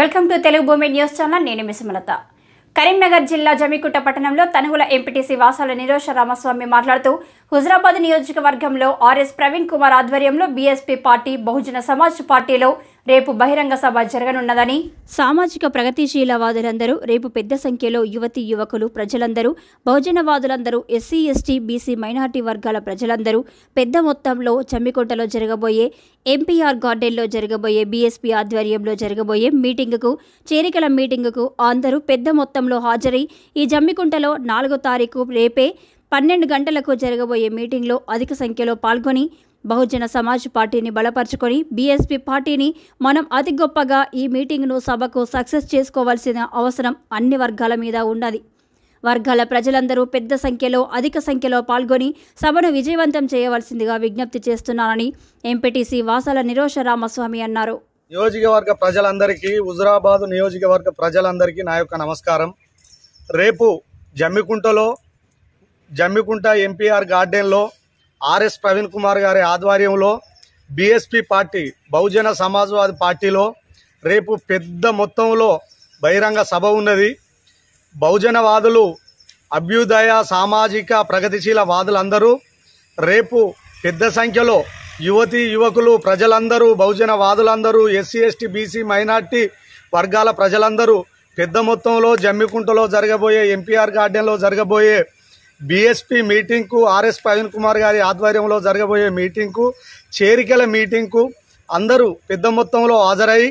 welcome to Telugu భూమి news channel నేను మిసుమలత కరీంనగర్ జిల్లా జమికుట్ట పట్టణంలో తనుగుల ఎంపీటీసీ వాసాల నిరోష రామస్వామి మాట్లాడుతూ హుజరాబాద్ నియోజకవర్గంలో ఆర్ఎస్ ప్రవీణ్ కుమార్ ఆధ్వర్యంలో బీఎస్పీ పార్టీ బహుజన సమాజ్ పార్టీలో రేపు బహిరంగ సభ జరగనున్నదని సామాజిక ప్రగతిశీలవాదులందరూ రేపు పెద్ద సంఖ్యలో యువతి యువకులు ప్రజలందరూ బహుజనవాదులందరూ ఎస్సీ ఎస్టీ బీసీ మైనార్టీ వర్గాల ప్రజలందరూ పెద్ద మొత్తంలో చమ్మికోటలో జరగబోయే ఎంపీఆర్ గార్డెన్లో జరగబోయే బీఎస్పీ ఆధ్వర్యంలో జరగబోయే మీటింగుకు చేరికల మీటింగుకు అందరూ పెద్ద మొత్తంలో హాజరై ఈ జమ్మికుంటలో నాలుగో తారీఖు రేపే పన్నెండు గంటలకు జరగబోయే మీటింగ్లో అధిక సంఖ్యలో పాల్గొని బహుజన సమాజ్ పార్టీని బలపరుచుకొని బీఎస్పీ పార్టీని మనం అతి గొప్పగా ఈ మీటింగ్ను సభకు సక్సెస్ చేసుకోవాల్సిన అవసరం అన్ని వర్గాల మీద ఉన్నది వర్గాల ప్రజలందరూ పెద్ద సంఖ్యలో అధిక సంఖ్యలో పాల్గొని సభను విజయవంతం చేయవలసిందిగా విజ్ఞప్తి చేస్తున్నానని ఎంపీటీసీ వాసాల నిరోష రామస్వామి అన్నారు నియోజకవర్గ ప్రజలందరికీ హుజరాబాదు నియోజకవర్గ ప్రజలందరికీ నా యొక్క నమస్కారం రేపు జమ్మికుంటలో జమ్మికుంట ఎంపీఆర్ గార్డెన్లో ఆర్ఎస్ ప్రవీణ్ కుమార్ గారి ఆధ్వర్యంలో బీఎస్పీ పార్టీ బహుజన సమాజ్వాదీ పార్టీలో రేపు పెద్ద మొత్తంలో బహిరంగ సభ ఉన్నది బహుజనవాదులు అభ్యుదయ సామాజిక ప్రగతిశీల వాదులందరూ రేపు పెద్ద సంఖ్యలో యువతి యువకులు ప్రజలందరూ బహుజన వాదులందరూ ఎస్సీ ఎస్టీ బీసీ మైనార్టీ వర్గాల ప్రజలందరూ పెద్ద మొత్తంలో జమ్మికుంటలో జరగబోయే ఎంపీఆర్ గార్డెన్లో జరగబోయే బీఎస్పీ మీటింగ్కు ఆర్ఎస్ ప్రవీణ్ కుమార్ గారి ఆధ్వర్యంలో జరగబోయే మీటింగ్కు చేరికల మీటింగ్కు అందరూ పెద్ద మొత్తంలో హాజరై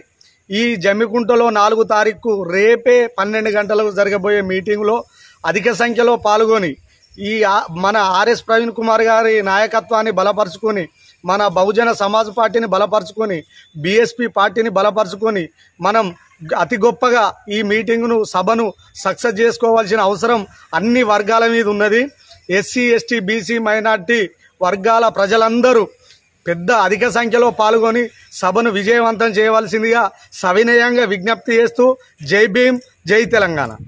ఈ జమ్మికుంటలో నాలుగు తారీఖు రేపే పన్నెండు గంటలకు జరగబోయే మీటింగ్లో అధిక సంఖ్యలో పాల్గొని ఈ మన ఆర్ఎస్ ప్రవీణ్ కుమార్ గారి నాయకత్వాన్ని బలపరుచుకొని మన బహుజన సమాజ్ పార్టీని బలపరుచుకొని బీఎస్పీ పార్టీని బలపరుచుకొని మనం అతి గొప్పగా ఈ మీటింగ్ను సభను సక్సెస్ చేసుకోవాల్సిన అవసరం అన్ని వర్గాల మీద ఉన్నది ఎస్సీ ఎస్టీ బీసీ మైనార్టీ వర్గాల ప్రజలందరూ పెద్ద అధిక సంఖ్యలో పాల్గొని సభను విజయవంతం చేయవలసిందిగా సవినయంగా విజ్ఞప్తి చేస్తూ జై భీమ్ జై తెలంగాణ